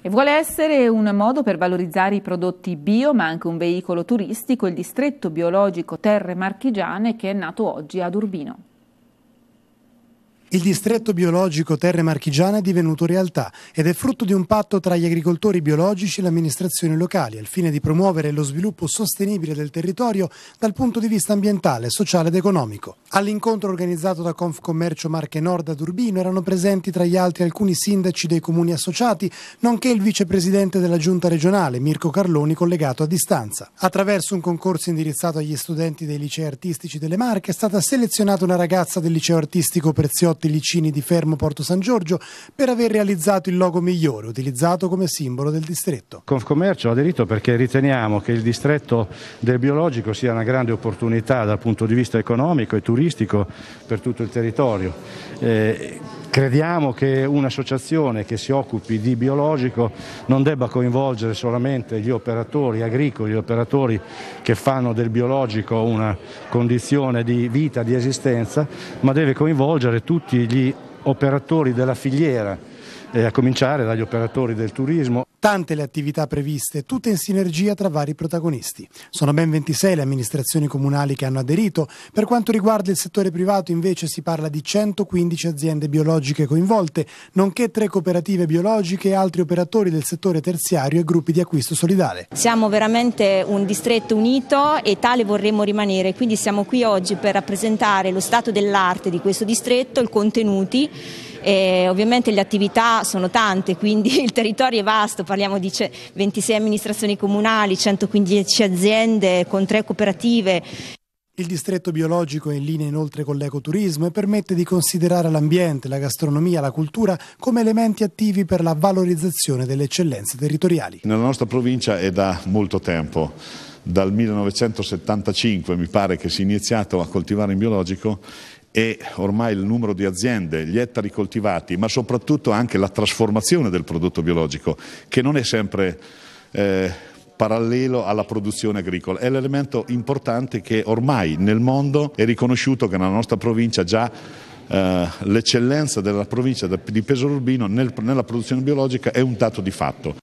E vuole essere un modo per valorizzare i prodotti bio, ma anche un veicolo turistico, il distretto biologico Terre Marchigiane che è nato oggi ad Urbino. Il distretto biologico Terre Marchigiane è divenuto realtà ed è frutto di un patto tra gli agricoltori biologici e le amministrazioni locali al fine di promuovere lo sviluppo sostenibile del territorio dal punto di vista ambientale, sociale ed economico. All'incontro organizzato da Confcommercio Marche Nord ad Urbino erano presenti tra gli altri alcuni sindaci dei comuni associati, nonché il vicepresidente della giunta regionale Mirko Carloni collegato a distanza. Attraverso un concorso indirizzato agli studenti dei licei artistici delle Marche è stata selezionata una ragazza del liceo artistico Preziotti Marmotti Licini di Fermo Porto San Giorgio per aver realizzato il logo migliore utilizzato come simbolo del distretto. Confcommercio ha aderito perché riteniamo che il distretto del biologico sia una grande opportunità dal punto di vista economico e turistico per tutto il territorio. Eh, Crediamo che un'associazione che si occupi di biologico non debba coinvolgere solamente gli operatori agricoli, gli operatori che fanno del biologico una condizione di vita, di esistenza, ma deve coinvolgere tutti gli operatori della filiera eh, a cominciare dagli operatori del turismo. Tante le attività previste, tutte in sinergia tra vari protagonisti. Sono ben 26 le amministrazioni comunali che hanno aderito. Per quanto riguarda il settore privato invece si parla di 115 aziende biologiche coinvolte, nonché tre cooperative biologiche e altri operatori del settore terziario e gruppi di acquisto solidale. Siamo veramente un distretto unito e tale vorremmo rimanere, quindi siamo qui oggi per rappresentare lo stato dell'arte di questo distretto, i contenuti e ovviamente le attività sono tante, quindi il territorio è vasto, parliamo di 26 amministrazioni comunali, 115 aziende con tre cooperative. Il distretto biologico è in linea inoltre con l'ecoturismo e permette di considerare l'ambiente, la gastronomia, la cultura come elementi attivi per la valorizzazione delle eccellenze territoriali. Nella nostra provincia è da molto tempo, dal 1975 mi pare che si è iniziato a coltivare in biologico e ormai il numero di aziende, gli ettari coltivati, ma soprattutto anche la trasformazione del prodotto biologico, che non è sempre eh, parallelo alla produzione agricola. È l'elemento importante che ormai nel mondo è riconosciuto che nella nostra provincia già eh, l'eccellenza della provincia di Pesaro Urbino nel, nella produzione biologica è un dato di fatto.